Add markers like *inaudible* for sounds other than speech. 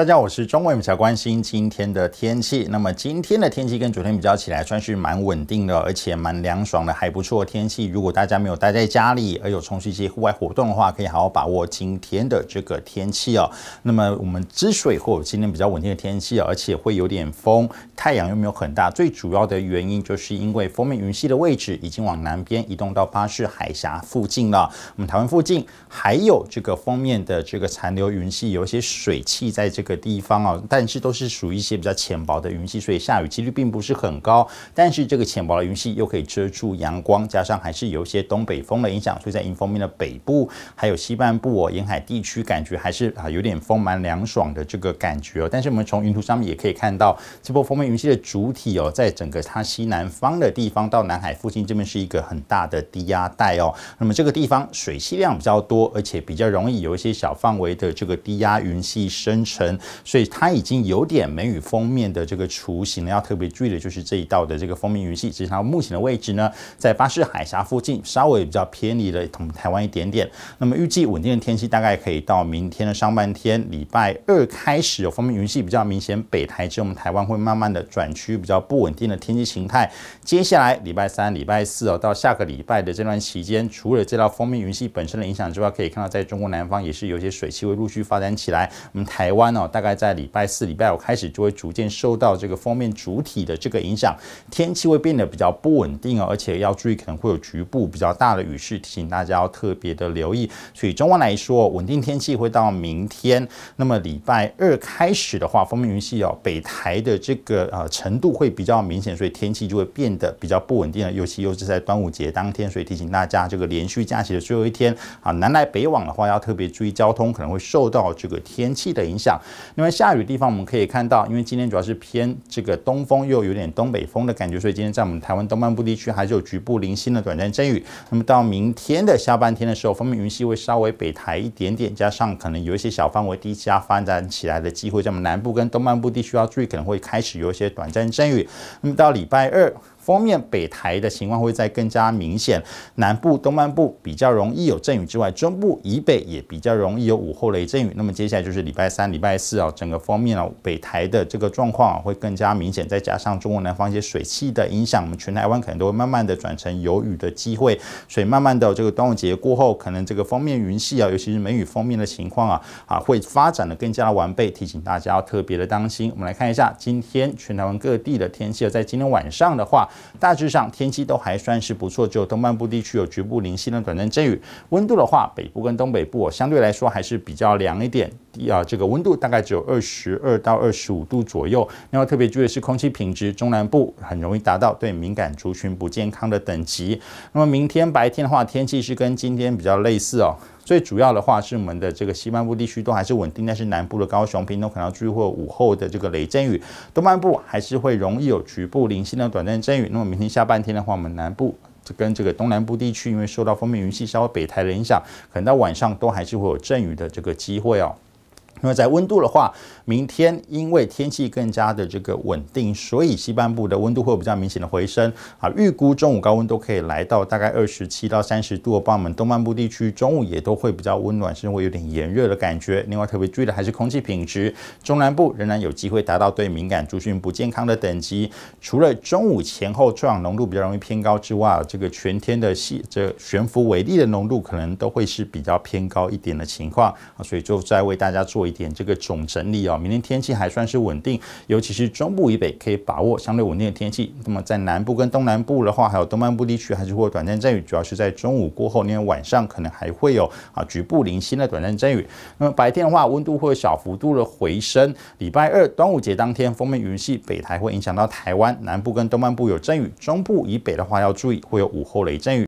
大家好，我是中文比较关心今天的天气。那么今天的天气跟昨天比较起来，算是蛮稳定的，而且蛮凉爽的，还不错天气。如果大家没有待在家里，而有从事一些户外活动的话，可以好好把握今天的这个天气哦。那么我们之所以会有今天比较稳定的天气，而且会有点风，太阳又没有很大，最主要的原因就是因为封面云系的位置已经往南边移动到巴士海峡附近了。我们台湾附近还有这个封面的这个残留云系，有一些水汽在这个。的地方哦，但是都是属于一些比较浅薄的云系，所以下雨几率并不是很高。但是这个浅薄的云系又可以遮住阳光，加上还是有一些东北风的影响，所以在风面的北部还有西半部哦，沿海地区感觉还是啊有点风蛮凉爽的这个感觉哦。但是我们从云图上面也可以看到，这波风面云系的主体哦，在整个它西南方的地方到南海附近这边是一个很大的低压带哦。那么这个地方水汽量比较多，而且比较容易有一些小范围的这个低压云系生成。所以它已经有点梅雨封面的这个雏形了。要特别注意的就是这一道的这个封面云系，其实它目前的位置呢，在巴士海峡附近，稍微比较偏离了同台湾一点点。那么预计稳定的天气大概可以到明天的上半天，礼拜二开始，有封面云系比较明显北台至我们台湾会慢慢的转趋比较不稳定的天气形态。接下来礼拜三、礼拜四哦，到下个礼拜的这段期间，除了这道封面云系本身的影响之外，可以看到在中国南方也是有一些水汽会陆续发展起来，我们台湾呢。大概在礼拜四、礼拜五开始就会逐渐受到这个封面主体的这个影响，天气会变得比较不稳定哦，而且要注意可能会有局部比较大的雨势，提醒大家要特别的留意。所以中文来说，稳定天气会到明天。那么礼拜二开始的话，封面云系哦，北台的这个呃程度会比较明显，所以天气就会变得比较不稳定了。尤其又是在端午节当天，所以提醒大家这个连续假期的最后一天啊，南来北往的话要特别注意交通，可能会受到这个天气的影响。另外下雨地方我们可以看到，因为今天主要是偏这个东风，又有点东北风的感觉，所以今天在我们台湾东半部地区还是有局部零星的短暂阵雨。那么到明天的下半天的时候，锋面云系会稍微北抬一点点，加上可能有一些小范围低气压发展起来的机会，在我们南部跟东半部地区要注意，可能会开始有一些短暂阵雨。那么到礼拜二。*clears throat* *clears throat* 封面北台的情况会再更加明显，南部、东半部比较容易有阵雨之外，中部以北也比较容易有午后雷阵雨。那么接下来就是礼拜三、礼拜四啊，整个封面啊北台的这个状况会更加明显，再加上中国南方一些水汽的影响，我们全台湾可能都会慢慢的转成有雨的机会。所以慢慢的这个端午节过后，可能这个封面云系啊，尤其是梅雨封面的情况啊啊会发展的更加的完备，提醒大家要特别的当心。我们来看一下今天全台湾各地的天气，在今天晚上的话。大致上天气都还算是不错，只有东半部地区有局部零星的短暂阵雨。温度的话，北部跟东北部相对来说还是比较凉一点，啊，这个温度大概只有二十二到二十五度左右。那后特别注意的是空气品质，中南部很容易达到对敏感族群不健康的等级。那么明天白天的话，天气是跟今天比较类似哦。最主要的话是我们的这个西半部地区都还是稳定，但是南部的高雄、屏东可能要注意或午后的这个雷阵雨。东半部还是会容易有局部零星的短暂阵雨。那么明天下半天的话，我们南部跟这个东南部地区因为受到封面云系稍微北台的影响，可能到晚上都还是会有阵雨的这个机会哦。那么在温度的话，明天因为天气更加的这个稳定，所以西半部的温度会有比较明显的回升啊。预估中午高温都可以来到大概二十七到三十度。帮我们东半部地区中午也都会比较温暖，甚至会有点炎热的感觉。另外特别注意的还是空气品质，中南部仍然有机会达到对敏感族群不健康的等级。除了中午前后臭氧浓度比较容易偏高之外，这个全天的细这悬浮微粒的浓度可能都会是比较偏高一点的情况啊。所以就在为大家做。做一点这个总整理哦。明天天气还算是稳定，尤其是中部以北可以把握相对稳定的天气。那么在南部跟东南部的话，还有东半部地区还是会有短暂阵雨，主要是在中午过后，因为晚上可能还会有啊局部零星的短暂阵雨。那么白天的话，温度会有小幅度的回升。礼拜二端午节当天，风面云系北台会影响到台湾南部跟东半部有阵雨，中部以北的话要注意会有午后雷阵雨。